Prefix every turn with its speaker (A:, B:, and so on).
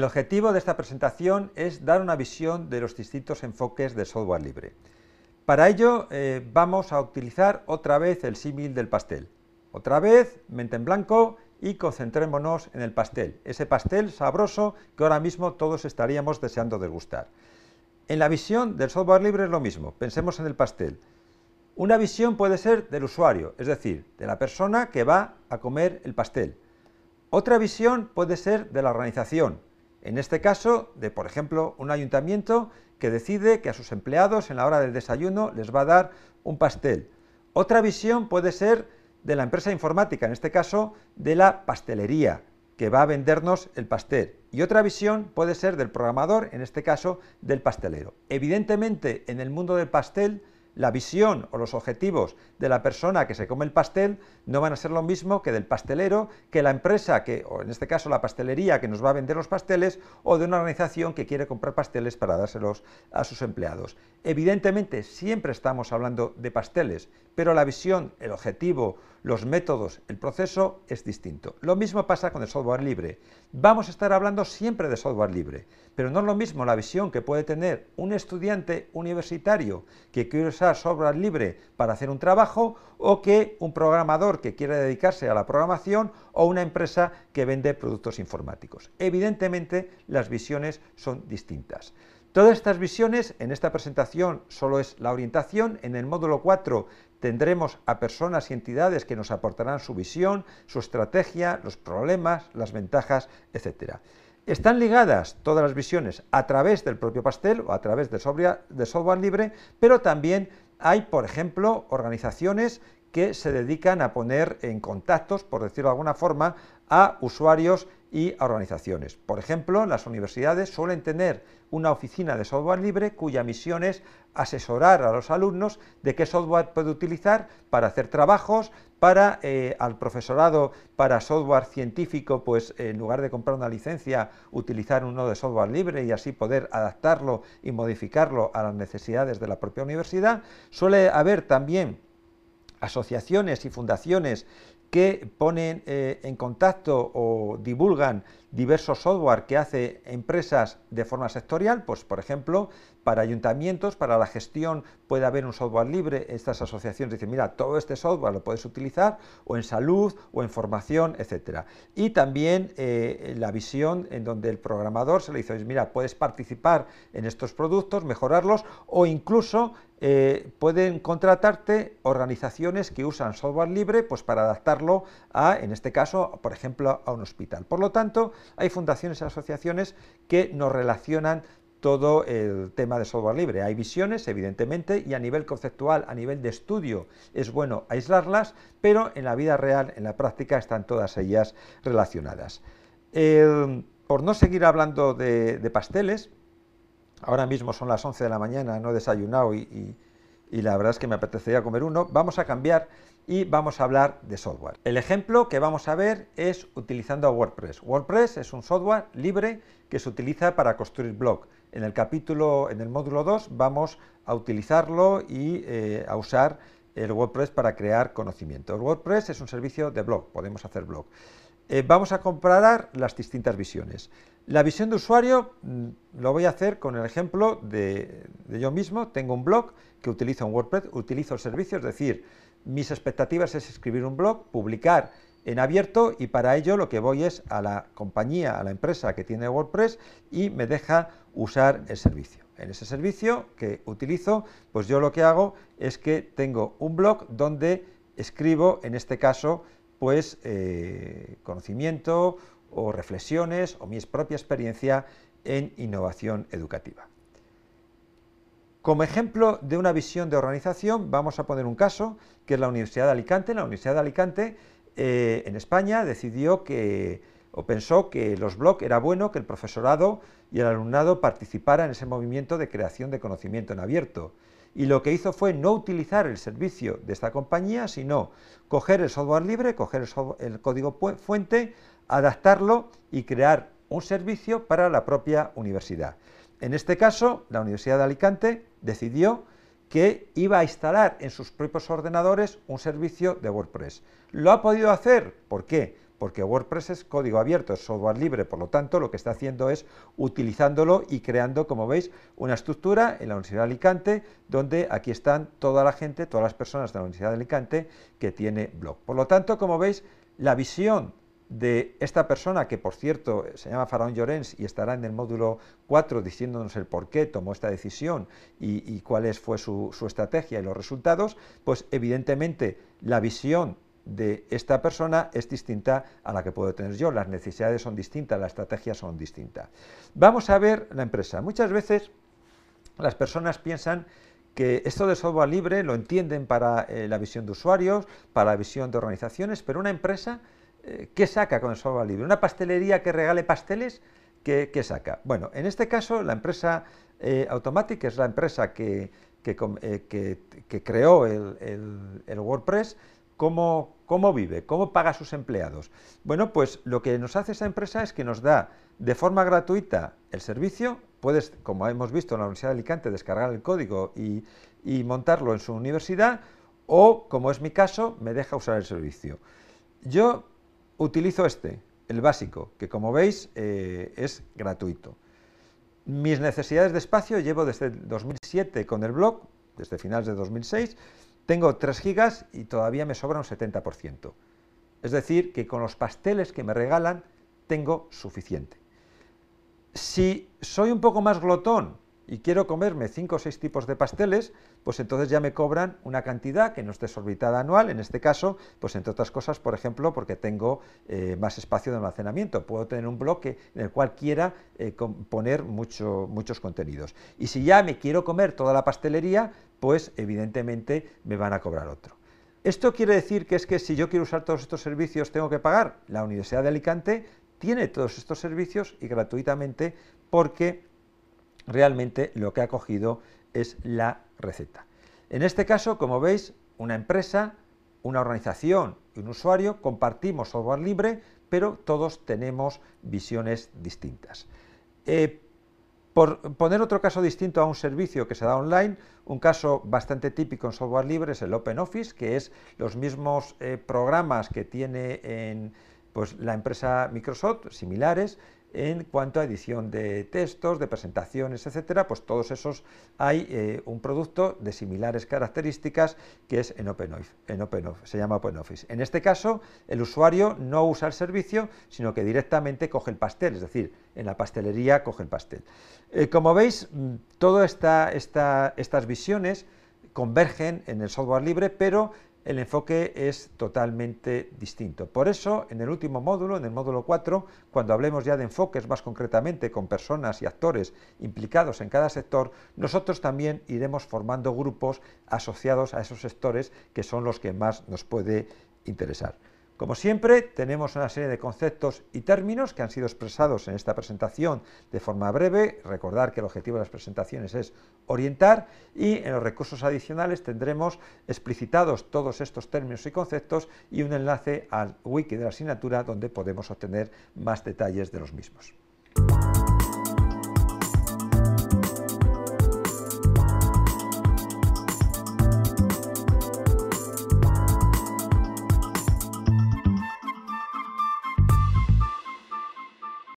A: El objetivo de esta presentación es dar una visión de los distintos enfoques del software libre. Para ello eh, vamos a utilizar otra vez el símil del pastel. Otra vez, mente en blanco y concentrémonos en el pastel, ese pastel sabroso que ahora mismo todos estaríamos deseando degustar. En la visión del software libre es lo mismo, pensemos en el pastel. Una visión puede ser del usuario, es decir, de la persona que va a comer el pastel. Otra visión puede ser de la organización, en este caso, de por ejemplo, un ayuntamiento que decide que a sus empleados en la hora del desayuno les va a dar un pastel. Otra visión puede ser de la empresa informática, en este caso de la pastelería, que va a vendernos el pastel. Y otra visión puede ser del programador, en este caso del pastelero. Evidentemente, en el mundo del pastel la visión o los objetivos de la persona que se come el pastel no van a ser lo mismo que del pastelero, que la empresa, que, o en este caso la pastelería que nos va a vender los pasteles, o de una organización que quiere comprar pasteles para dárselos a sus empleados. Evidentemente, siempre estamos hablando de pasteles, pero la visión, el objetivo, los métodos, el proceso es distinto. Lo mismo pasa con el software libre. Vamos a estar hablando siempre de software libre, pero no es lo mismo la visión que puede tener un estudiante universitario que quiere usar software libre para hacer un trabajo o que un programador que quiere dedicarse a la programación o una empresa que vende productos informáticos. Evidentemente las visiones son distintas. Todas estas visiones, en esta presentación solo es la orientación, en el módulo 4 tendremos a personas y entidades que nos aportarán su visión, su estrategia, los problemas, las ventajas, etc. Están ligadas todas las visiones a través del propio pastel o a través de de software libre, pero también hay, por ejemplo, organizaciones que se dedican a poner en contactos, por decirlo de alguna forma, a usuarios y a organizaciones. Por ejemplo, las universidades suelen tener una oficina de software libre cuya misión es asesorar a los alumnos de qué software puede utilizar para hacer trabajos, para eh, al profesorado, para software científico, pues en lugar de comprar una licencia, utilizar uno de software libre y así poder adaptarlo y modificarlo a las necesidades de la propia universidad. Suele haber también asociaciones y fundaciones que ponen eh, en contacto o divulgan diversos software que hace empresas de forma sectorial, pues por ejemplo, para ayuntamientos, para la gestión puede haber un software libre, estas asociaciones dicen, mira, todo este software lo puedes utilizar o en salud o en formación, etc. Y también eh, la visión en donde el programador se le dice, mira, puedes participar en estos productos, mejorarlos o incluso eh, pueden contratarte organizaciones que usan software libre pues para adaptarlo a, en este caso, por ejemplo, a un hospital. Por lo tanto, hay fundaciones y asociaciones que nos relacionan todo el tema de software libre. Hay visiones, evidentemente, y a nivel conceptual, a nivel de estudio, es bueno aislarlas, pero en la vida real, en la práctica, están todas ellas relacionadas. por no seguir hablando de, pasteles, ahora mismo son las 11 de la mañana, no he desayunado y y la verdad es que me apetecería comer uno, vamos a cambiar y vamos a hablar de software. El ejemplo que vamos a ver es utilizando WordPress. WordPress es un software libre que se utiliza para construir blog. En el capítulo, en el módulo 2, vamos a utilizarlo y eh, a usar el WordPress para crear conocimiento. El WordPress es un servicio de blog, podemos hacer blog. Eh, vamos a comparar las distintas visiones. La visión de usuario mm, lo voy a hacer con el ejemplo de, yo mismo. Tengo un blog que utilizo en WordPress, utilizo el servicio, es decir, mis expectativas es escribir un blog, publicar en abierto y para ello lo que voy es a la compañía, a la empresa que tiene WordPress y me deja usar el servicio. En ese servicio que utilizo, pues yo lo que hago es que tengo un blog donde escribo, en este caso, pues eh, conocimiento, o reflexiones o mi propia experiencia en innovación educativa. Como ejemplo de una visión de organización, vamos a poner un caso, que es la Universidad de Alicante. La Universidad de Alicante, eh, en España, decidió que, o pensó que los blogs era bueno que el profesorado y el alumnado participara en ese movimiento de creación de conocimiento en abierto. Y lo que hizo fue no utilizar el servicio de esta compañía, sino coger el software libre, coger el código fuente, adaptarlo y crear un servicio para la propia universidad. En este caso, la Universidad de Alicante decidió que iba a instalar en sus propios ordenadores un servicio de WordPress. ¿Lo ha podido hacer? ¿Por qué? Porque WordPress es código abierto, es software libre, por lo tanto lo que está haciendo es utilizándolo y creando, como veis, una estructura en la Universidad de Alicante, donde aquí están toda la gente, todas las personas de la Universidad de Alicante que tiene blog. Por lo tanto, como veis, la visión de esta persona, que por cierto se llama Faraón Llorens y estará en el módulo 4 diciéndonos el por qué tomó esta decisión y, y cuál fue su, estrategia y los resultados, pues evidentemente la visión de esta persona es distinta a la que puedo tener yo, las necesidades son distintas, las estrategias son distintas. Vamos a ver la empresa. Muchas veces las personas piensan que esto de software libre lo entienden para eh, la visión de usuarios, para la visión de organizaciones, pero una empresa eh, ¿qué saca con el software libre? ¿Una pastelería que regale pasteles? ¿Qué, saca? Bueno, en este caso la empresa eh, Automatic, que es la empresa que, que, eh, creó el, WordPress, ¿cómo, ¿cómo vive? ¿Cómo paga a sus empleados? Bueno, pues lo que nos hace esa empresa es que nos da de forma gratuita el servicio, puedes, como hemos visto en la Universidad de Alicante, descargar el código y, montarlo en su universidad, o, como es mi caso, me deja usar el servicio. Yo Utilizo este, el básico, que como veis eh, es gratuito. Mis necesidades de espacio llevo desde 2007 con el blog, desde finales de 2006, tengo 3 gigas y todavía me sobra un 70%. Es decir, que con los pasteles que me regalan tengo suficiente. Si soy un poco más glotón y quiero comerme cinco o seis tipos de pasteles, pues entonces ya me cobran una cantidad que no es desorbitada anual, en este caso, pues entre otras cosas, por ejemplo, porque tengo eh, más espacio de almacenamiento, puedo tener un bloque en el cual quiera eh, poner muchos contenidos. Y si ya me quiero comer toda la pastelería, pues evidentemente me van a cobrar otro. ¿Esto quiere decir que es que si yo quiero usar todos estos servicios tengo que pagar? La Universidad de Alicante tiene todos estos servicios y gratuitamente porque realmente lo que ha cogido es la receta. En este caso, como veis, una empresa, una organización y un usuario compartimos software libre, pero todos tenemos visiones distintas. Eh, por poner otro caso distinto a un servicio que se da online, un caso bastante típico en software libre es el OpenOffice que es los mismos eh, programas que tiene en, pues, la empresa Microsoft, similares, en cuanto a edición de textos, de presentaciones, etcétera, pues todos esos hay eh, un producto de similares características que es en OpenOffice, en OpenOffice, se llama OpenOffice. En este caso, el usuario no usa el servicio, sino que directamente coge el pastel, es decir, en la pastelería coge el pastel. Eh, como veis, mm, todas estas visiones convergen en el software libre, pero el enfoque es totalmente distinto. Por eso, en el último módulo, en el módulo 4, cuando hablemos ya de enfoques más concretamente con personas y actores implicados en cada sector, nosotros también iremos formando grupos asociados a esos sectores que son los que más nos puede interesar. Como siempre, tenemos una serie de conceptos y términos que han sido expresados en esta presentación de forma breve. Recordar que el objetivo de las presentaciones es orientar y en los recursos adicionales tendremos explicitados todos estos términos y conceptos y un enlace al wiki de la asignatura donde podemos obtener más detalles de los mismos.